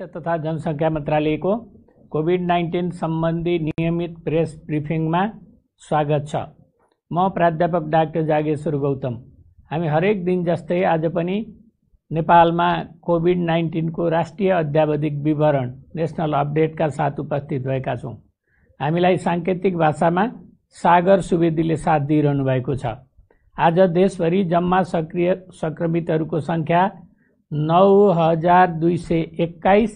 स्वास्थ्य तथा जनसङ्ख्या मन्त्रालयको कोभिड नाइन्टिन सम्बन्धी नियमित प्रेस ब्रिफिङमा स्वागत छ म प्राध्यापक डाक्टर जागेश्वर गौतम हामी हरेक दिन जस्तै आज पनि नेपालमा कोभिड नाइन्टिनको राष्ट्रिय अध्यावधिक विवरण नेसनल अपडेटका साथ उपस्थित भएका छौँ हामीलाई साङ्केतिक भाषामा सागर सुवेदीले साथ दिइरहनु भएको छ आज देशभरि जम्मा सक्रिय सङ्क्रमितहरूको सङ्ख्या नौ हजार दुई सय एक्काइस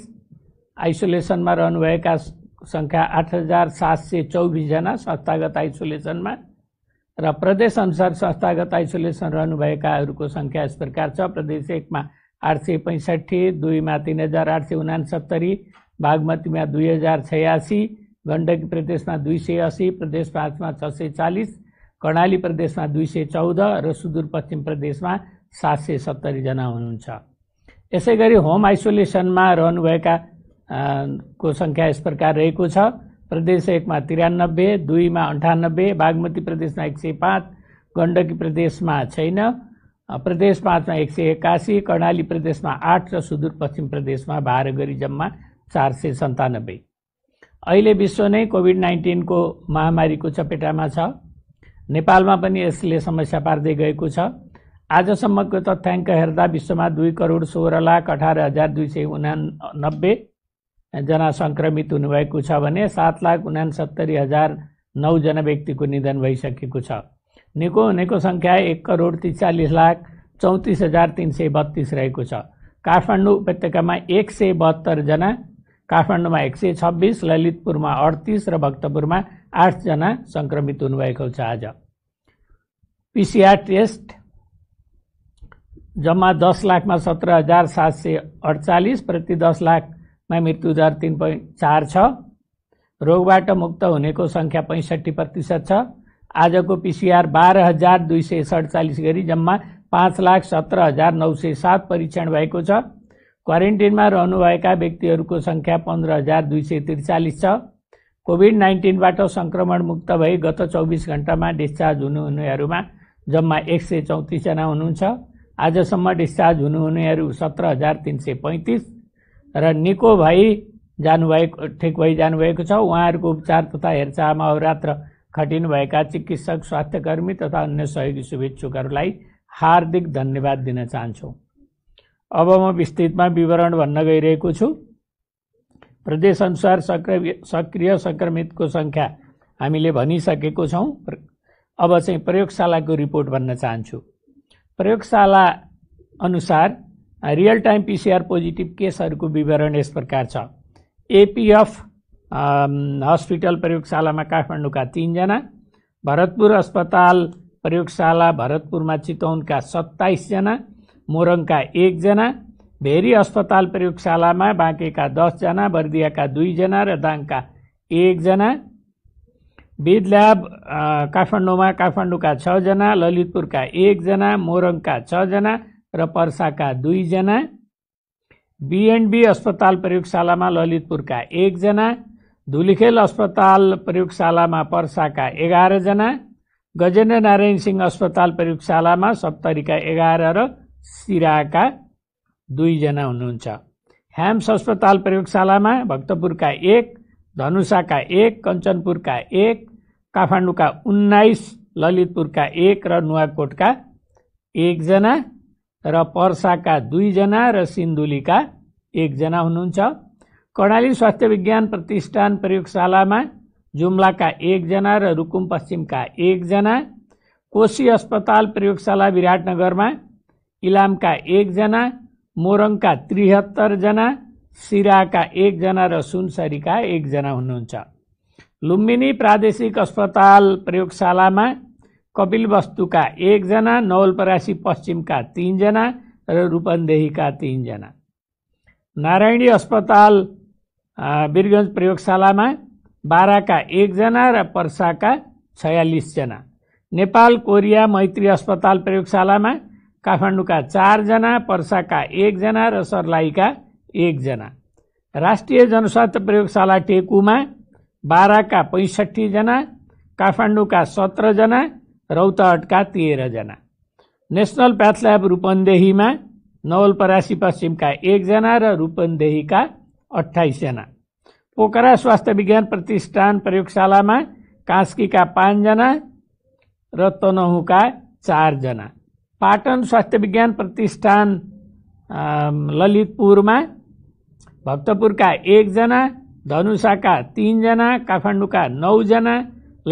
आइसोलेसनमा रहनुभएका सङ्ख्या आठ हजार सात सय चौबिसजना संस्थागत आइसोलेसनमा र प्रदेशअनुसार संस्थागत आइसोलेसन रहनुभएकाहरूको सङ्ख्या यस प्रकार छ प्रदेश एकमा आठ सय पैँसठी दुईमा तिन हजार आठ सय उनासत्तरी बागमतीमा दुई हजार छयासी गण्डकी प्रदेशमा दुई सय असी प्रदेश पाँचमा छ सय चालिस कर्णाली प्रदेशमा दुई सय चौध र सुदूरपश्चिम प्रदेशमा सात सय सत्तरीजना हुनुहुन्छ यसै गरी होम आइसोलेसनमा रहनुभएका को सङ्ख्या यस प्रकार रहेको छ प्रदेश एकमा त्रियानब्बे दुईमा अन्ठानब्बे बागमती प्रदेशमा एक सय पाँच गण्डकी प्रदेशमा छैन प्रदेश पाँचमा एक सय एक्कासी कर्णाली प्रदेशमा आठ र सुदूरपश्चिम प्रदेशमा बाह्र गरी जम्मा चार सय सन्तानब्बे अहिले विश्व नै कोभिड नाइन्टिनको महामारीको चपेटामा छ नेपालमा पनि यसले समस्या पार्दै गएको छ आजसम्मको तथ्याङ्क हेर्दा विश्वमा दुई करोड सोह्र लाख अठार हजार दुई सय जना सङ्क्रमित हुनुभएको छ भने सात लाख उनासत्तरी हजार नौजना व्यक्तिको निधन भइसकेको छ निको हुनेको सङ्ख्या एक करोड त्रिचालिस लाख चौतिस हजार तिन सय बत्तिस रहेको छ काठमाडौँ उपत्यकामा एक सय बहत्तरजना काठमाडौँमा एक सय छब्बिस ललितपुरमा अडतिस र भक्तपुरमा आठजना सङ्क्रमित हुनुभएको छ आज पिसिआर टेस्ट जम्मा दस लाखमा सत्र हजार सात सय अडचालिस प्रति दस लाखमा मृत्यु दर तिन पोइन्ट चार छ रोगबाट मुक्त हुनेको सङ्ख्या पैँसठी प्रतिशत छ आजको पिसिआर बाह्र हजार दुई सय सडचालिस गरी जम्मा पाँच लाख सत्र हजार नौ सय सात परीक्षण भएको छ क्वारेन्टिनमा रहनुभएका व्यक्तिहरूको सङ्ख्या पन्ध्र हजार दुई सय त्रिचालिस छ कोभिड नाइन्टिनबाट सङ्क्रमण मुक्त भई गत चौबिस घन्टामा डिस्चार्ज हुनुहुनेहरूमा जम्मा एक सय चौतिसजना हुनुहुन्छ आजसम्म डिस्चार्ज हुनुहुनेहरू सत्र हजार तिन सय पैँतिस र निको भाइ जानुभएको ठिक भइ जानुभएको छ उहाँहरूको उपचार तथा हेरचाहमा अवरात्र खटिनुभएका चिकित्सक स्वास्थ्यकर्मी तथा अन्य सहयोगी शुभेच्छुकहरूलाई हार्दिक धन्यवाद दिन चाहन्छौँ अब म विस्तृतमा विवरण भन्न गइरहेको छु प्रदेशअनुसार सक्रिय सक्रिय सङ्क्रमितको सङ्ख्या हामीले भनिसकेको छौँ अब चाहिँ प्रयोगशालाको रिपोर्ट भन्न चाहन्छु प्रयोगशाला अनुसार रियल टाइम पिसिआर पोजिटिभ केसहरूको विवरण यस प्रकार छ एपिएफ हस्पिटल प्रयोगशालामा काठमाडौँका तिनजना भरतपुर अस्पताल प्रयोगशाला भरतपुरमा चितौनका सत्ताइसजना मोरङका एकजना भेरी अस्पताल प्रयोगशालामा बाँकेका दसजना बर्दियाका दुईजना र दाङका एकजना विद ल्याब काठमाडौँमा काठमाडौँका छजना ललितपुरका एकजना मोरङका छजना र पर्साका दुईजना बिएनबी अस्पताल प्रयोगशालामा ललितपुरका एकजना धुलिखेल अस्पताल प्रयोगशालामा पर्साका एघारजना गजेन्द्र नारायण सिंह अस्पताल प्रयोगशालामा सप्तरीका एघार र सिराका दुईजना हुनुहुन्छ ह्याम्स अस्पताल प्रयोगशालामा भक्तपुरका एक धनुषाका एक कञ्चनपुरका एक काठमाडौँका उन्नाइस ललितपुरका एक र नुवाकोटका एकजना र पर्साका दुईजना र सिन्धुलीका एकजना हुनुहुन्छ कर्णाली स्वास्थ्य विज्ञान प्रतिष्ठान प्रयोगशालामा जुम्लाका एकजना र रुकुम पश्चिमका एकजना कोशी अस्पताल प्रयोगशाला विराटनगरमा इलामका एकजना मोरङका त्रिहत्तरजना सिराका एकजना र सुनसरीका एकजना हुनुहुन्छ लुम्बिनी प्रादेशिक अस्पताल प्रयोगशालामा कपिलवस्तुका एकजना नवलपरासी पश्चिमका तिनजना र रूपन्देहीका तिनजना नारायणी अस्पताल वीरगञ्ज प्रयोगशालामा बाह्रका एकजना र पर्साका छयालिसजना नेपाल कोरिया मैत्री अस्पताल प्रयोगशालामा काठमाडौँका चारजना पर्साका एकजना र सर्लाहीका एक जना जनस्वास्थ्य प्रयोगशाला टेकुमा सत्रह जना रौतहट का तेरह जना नेशनल पैथलैब रूपंदेही में नवलपरासी पश्चिम का एकजना का अट्ठाईस जना पोखरा स्वास्थ्य विज्ञान प्रतिष्ठान प्रयोगशाला में प्रयोगशालामा कास्कीका रनहू का चार चारजना पाटन स्वास्थ्य विज्ञान प्रतिष्ठान ललितपुर में भक्तपुरका एकजना धनुषाका तिनजना काठमाडौँका नौजना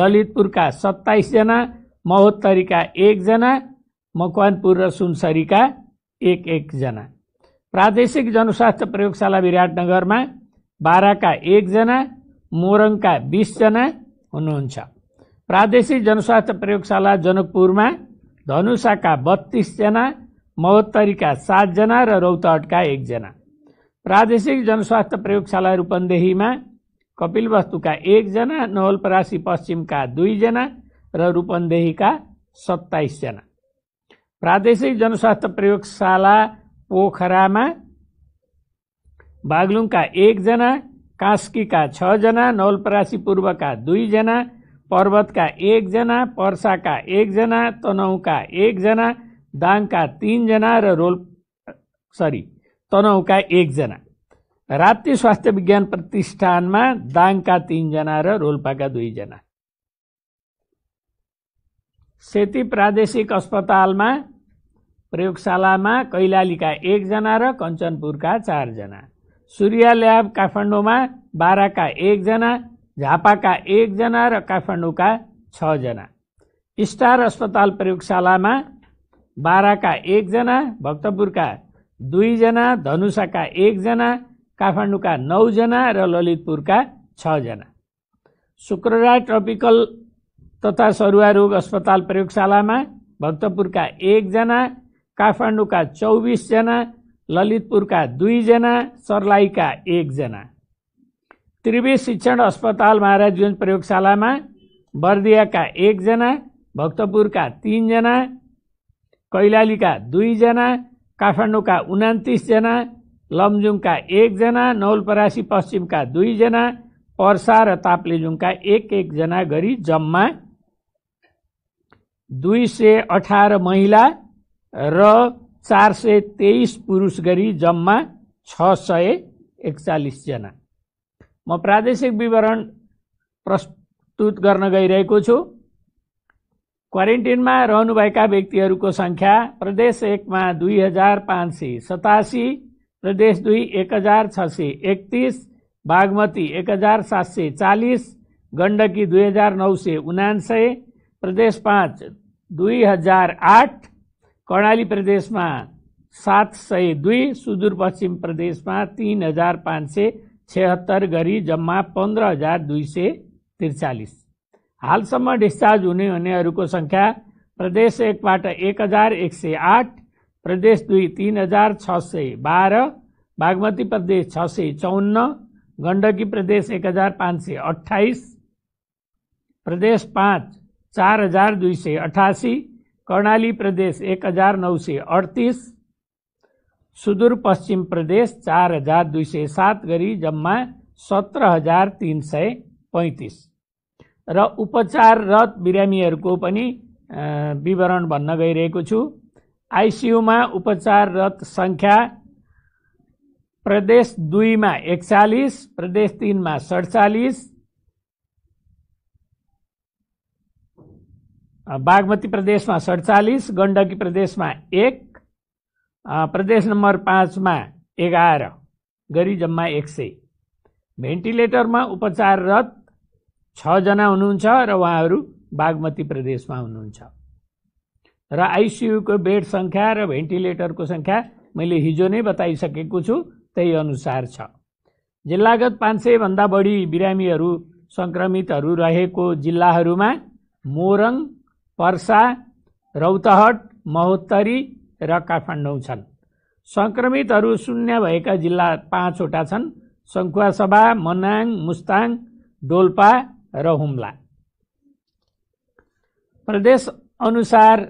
ललितपुरका सत्ताइसजना महोत्तरीका एकजना मकवानपुर र सुनसरीका एक एकजना प्रादेशिक जनस्वास्थ्य प्रयोगशाला विराटनगरमा बाह्रका एकजना मोरङका बिसजना हुनुहुन्छ प्रादेशिक जनस्वास्थ्य प्रयोगशाला जनकपुरमा धनुषाका बत्तिसजना महोत्तरीका सातजना र रौतहटका एकजना प्रादेशिक जनस्वास्थ्य प्रयोगशाला रूपंदेही कपिल का एक एकजना नवलपरासी जना दुईजना का सत्ताईस जना प्रादेशिक जनस्वास्थ्य प्रयोगशाला पोखरा पोखरामा बागलुङका एकजना का छजना नवलपरासी पूर्व का दुईजना पर्वतका एकजना का एकजना तनहुका एकजना दाङका तिनजना र रोल सरी तनहुका एकजना राप्ती स्वास्थ्य विज्ञान प्रतिष्ठानमा दाङका तिनजना र रोल्पाका दुईजना सेती प्रादेशिक अस्पतालमा प्रयोगशालामा कैलालीका एकजना र कञ्चनपुरका चारजना सूर्य ल्याब काठमाडौँमा बाह्रका एकजना झापाका एकजना र काठमाडौँका छजना स्टार अस्पताल प्रयोगशालामा बाह्रका एकजना भक्तपुरका दुईजना धनुषाका एकजना काठमाडौँका नौजना र ललितपुरका छजना शुक्रबार ट्रपिकल तथा सरुवा रोग अस्पताल प्रयोगशालामा भक्तपुरका एकजना काठमाडौँका चौबिसजना ललितपुरका दुईजना सर्लाहीका एकजना त्रिवेद शिक्षण अस्पताल महाराजगञ्ज प्रयोगशालामा बर्दियाका एकजना भक्तपुरका तिनजना कैलालीका दुईजना काठमाडौँका उनातिसजना लमजुङका एकजना नौलपरासी पश्चिमका दुईजना पर्सा र ताप्लेजुङका एक एकजना गरी जम्मा दुई सय अठार महिला र चार सय तेइस पुरुष गरी जम्मा छ सय एकचालिसजना म प्रादेशिक विवरण प्रस्तुत गर्न गइरहेको छु क्वारेन्टिनमा रहनुभएका व्यक्तिहरूको सङ्ख्या प्रदेश एकमा दुई हजार पाँच सय सतासी प्रदेश दुई एक हजार छ सय एकतिस बागमती एक हजार सात सय चालिस गण्डकी दुई हजार नौ सय उनान्सय प्रदेश पाँच दुई हजार आठ कर्णाली प्रदेशमा सात सय दुई सुदूरपश्चिम प्रदेशमा तिन हजार पाँच सय छत्तर गरी जम्मा पन्ध्र हजार दुई सय त्रिचालिस डिस्चार्ज होने होने को संख्या प्रदेश बाट एक हजार एक सौ आठ प्रदेश दुई तीन हजार छ सौ बाहर बागमती प्रदेश छ सौ चौन्न गंडकी प्रदेश एक हजार पांच सौ अट्ठाइस प्रदेश पांच चार हजार दुई सौ अठासी कर्णाली प्रदेश एक हजार नौ सौ अड़तीस सुदूरपश्चिम प्रदेश चार हजार दुई सौ सात गरी जम्मा सत्रह हजार तीन सौ पैंतीस र उपचाररत बिरामीहरूको पनि विवरण भन्न गइरहेको छु आइसियुमा उपचाररत सङ्ख्या प्रदेश दुईमा एकचालिस प्रदेश तिनमा सडचालिस बागमती प्रदेशमा सडचालिस गण्डकी प्रदेशमा एक प्रदेश नम्बर पाँचमा एघार गरी जम्मा एक सय भेन्टिलेटरमा उपचाररत छजना हुनुहुन्छ र उहाँहरू बागमती प्रदेशमा हुनुहुन्छ र आइसियुको बेड सङ्ख्या र भेन्टिलेटरको सङ्ख्या मैले हिजो नै बताइसकेको छु त्यही अनुसार छ जिल्लागत पाँच सयभन्दा बढी बिरामीहरू सङ्क्रमितहरू रहेको जिल्लाहरूमा मोरङ पर्सा रौतहट महोत्तरी र काठमाडौँ छन् सङ्क्रमितहरू शून्य भएका जिल्ला पाँचवटा छन् सङ्खुवासभा मनाङ मुस्ताङ डोल्पा रहुम्ला हुम्ला प्रदेश अनुसार